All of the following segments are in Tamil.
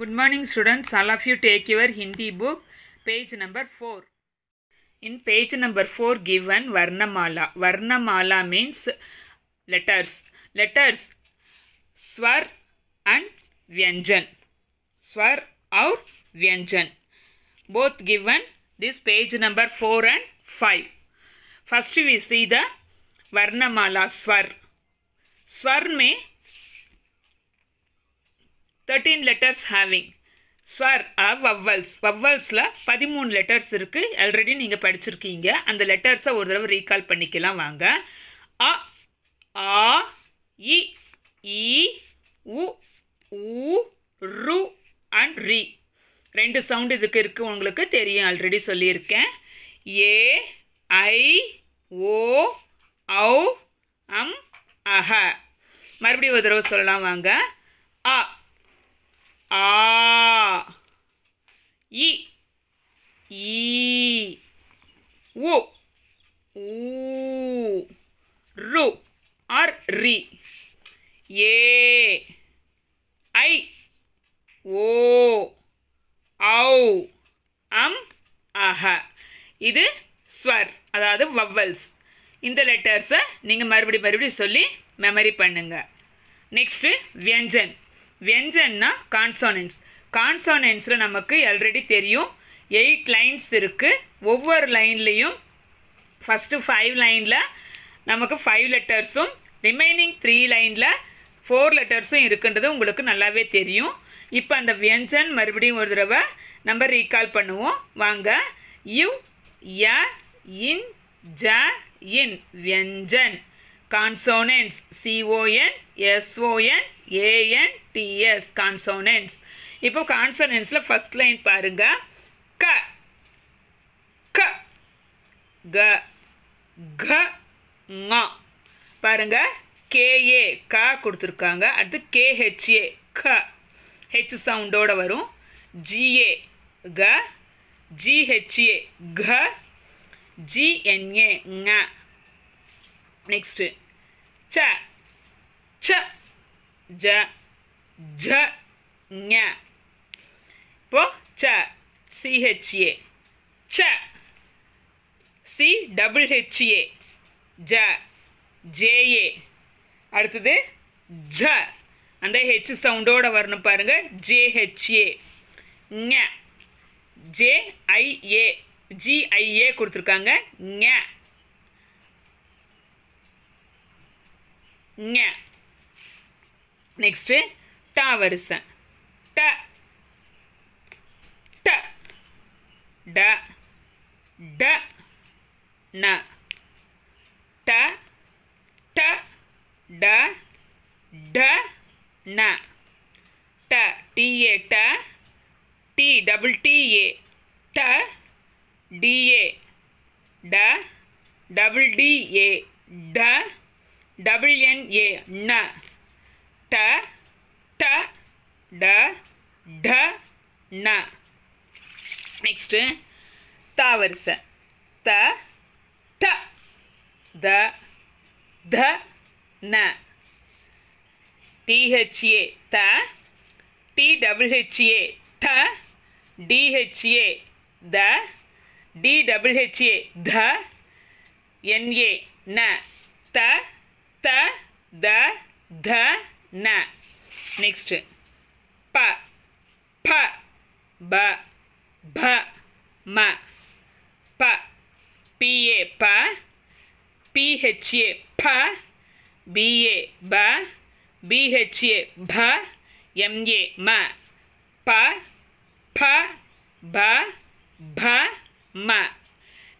Good morning students. All of you take your Hindi book page number 4. In page number 4 given Varnamala. Varnamala means letters. Letters Swar and Vyanjan. Swar or Vyanjan. Both given this page number 4 and 5. First we see the Varnamala Swar. Swar me thirteen letters having swar are vowels வவ்வல்ஸில் பதிமூணு லெட்டர்ஸ் இருக்குது ஆல்ரெடி நீங்கள் படிச்சிருக்கீங்க அந்த லெட்டர்ஸை ஒரு தடவை ரீகால் பண்ணிக்கலாம் வாங்க அ ஆ இ உ ரு அண்ட் ரீ ரெண்டு சவுண்டு இதுக்கு இருக்குது உங்களுக்கு தெரியும் ஆல்ரெடி சொல்லியிருக்கேன் ஏ ஐ ஓ ஔ அம் அஹ மறுபடியும் ஒரு தடவை சொல்லலாம் வாங்க ஆ ஆ உ ரு ஆர் ரி ஏ ஐ ஓ அம் இது ஸ்வர் அதாவது வவ்வல்ஸ் இந்த லெட்டர்ஸை நீங்கள் மறுபடி மறுபடியும் சொல்லி மெமரி பண்ணுங்கள் நெக்ஸ்ட்டு வியஞ்சன் வியஞ்சன்னா கான்சோனன்ஸ் கான்சோனன்ஸில் நமக்கு ஆல்ரெடி தெரியும் எயிட் லைன்ஸ் இருக்குது ஒவ்வொரு லைன்லேயும் ஃபஸ்ட்டு ஃபைவ் லைனில் நமக்கு ஃபைவ் லெட்டர்ஸும் ரிமைனிங் த்ரீ லைனில் ஃபோர் லெட்டர்ஸும் இருக்குன்றது உங்களுக்கு நல்லாவே தெரியும் இப்போ அந்த வியஞ்சன் மறுபடியும் ஒரு தடவை நம்ம ரீகால் பண்ணுவோம் வாங்க யு ய இன் ஜ இன் vyanjan consonants C O N S O N A N T S consonants இப்போ கான்சோனன்ஸில் ஃபஸ்ட் லைன் பாருங்க க க க க ங பாருங்க கேஏ க கொடுத்துருக்காங்க அடுத்து கேஹெச்ஏ க ஹெச் சவுண்டோட வரும் ஜிஏ க ஜிஹெச்ஏ க ஜிஎன்ஏ ங நெக்ஸ்ட்டு ச ச ஜ ஜ ஞ இப்போ ச சிஹெச்ஏ ச சி டபுள் ஹெச்ஏ ஜ ஜேஏ அடுத்தது ஜ அந்த ஹெச் சவுண்டோட வரணும் பாருங்கள் ஜேஹெச்ஏ ஞ ஜேஐஏ ஜிஐஏ கொடுத்துருக்காங்க ஞ ஞ நெக்ஸ்ட்டு ட வரிசை ட ட ட ட ந ட ட ட ட ந ட டிஏ ட டி டபுள் டிஏ ட டிஏ ட டபுள் டிஏ ட டபிள்யூஎன்ஏ ந ட ட ட ட ந நெக்ஸ்ட்டு த வரிசை த த த த ந டிஹெச்ஏ த டிடபிள்ஹெச்ஏ த டிஹெச்ஏ த டிடபிள்ஹெச்ஏ த என்ஏ ந த த த த ந நெக்ஸ்ட்டு ப ப ப ப ம ப பிஏ ப பிஹெச்ஏ ப பிஏ ப பிஹெச்ஏ ப எம்ஏ ம ப ப ப ப ம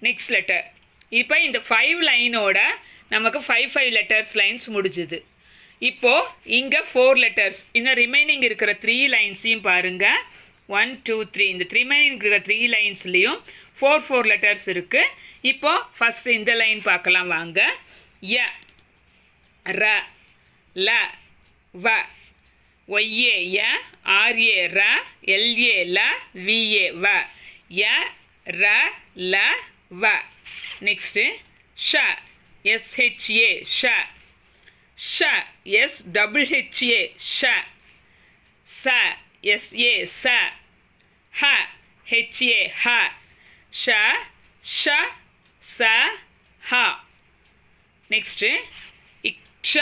நெக்ஸ்ட் லெட்டர் இப்போ இந்த ஃபைவ் லைனோட நமக்கு ஃபைவ் ஃபைவ் லெட்டர்ஸ் லைன்ஸ் முடிஞ்சுது இப்போது இங்கே ஃபோர் லெட்டர்ஸ் இன்னும் ரிமைனிங் இருக்கிற த்ரீ லைன்ஸையும் பாருங்கள் ஒன் டூ த்ரீ இந்த ரிமைனிங் இருக்கிற த்ரீ லைன்ஸ்லேயும் ஃபோர் ஃபோர் லெட்டர்ஸ் இருக்குது இப்போது ஃபஸ்ட்டு இந்த லைன் பார்க்கலாம் வாங்க ய ர ல வ ஒய்ஏ ய ஆர்ஏ ர எல்ஏ ல விஏ வ ய ர ல வ நெக்ஸ்ட்டு ஷ S H A sha sha yes double sha sa yes ye sa ha H A ha sha sha sa ha next Sha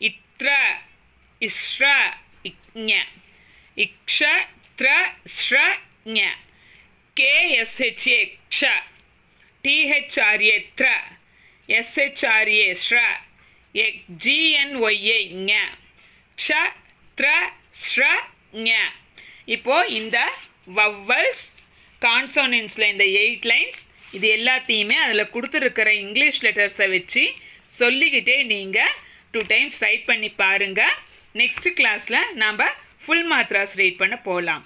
itra isra iknya iksha tra sra nya K S H A ksha T H R A tra S H R A ஸ்ர எக் ஜிஎன்ஒய்ஏ ஞ ஷ த்ர ஸ்ர ஞ இப்போ இந்த வவ்வல்ஸ் கான்சோனன்ஸில் இந்த எயிட் லைன்ஸ் இது எல்லாத்தையுமே அதில் கொடுத்துருக்கிற இங்கிலீஷ் லெட்டர்ஸை வச்சு சொல்லிக்கிட்டே நீங்கள் டூ டைம்ஸ் ரைட் பண்ணி பாருங்கள் நெக்ஸ்ட் கிளாஸில் நாம் ஃபுல் மாத்ராஸ் ரீட் பண்ண போகலாம்